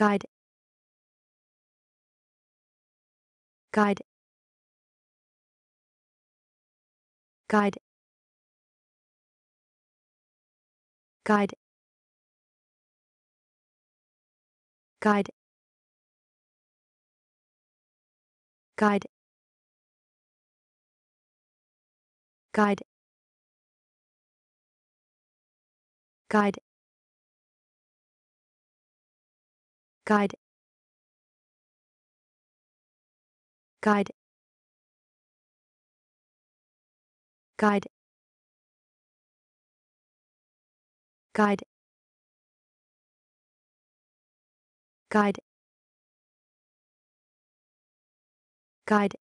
guide guide guide guide guide guide guide guide guide guide guide guide guide guide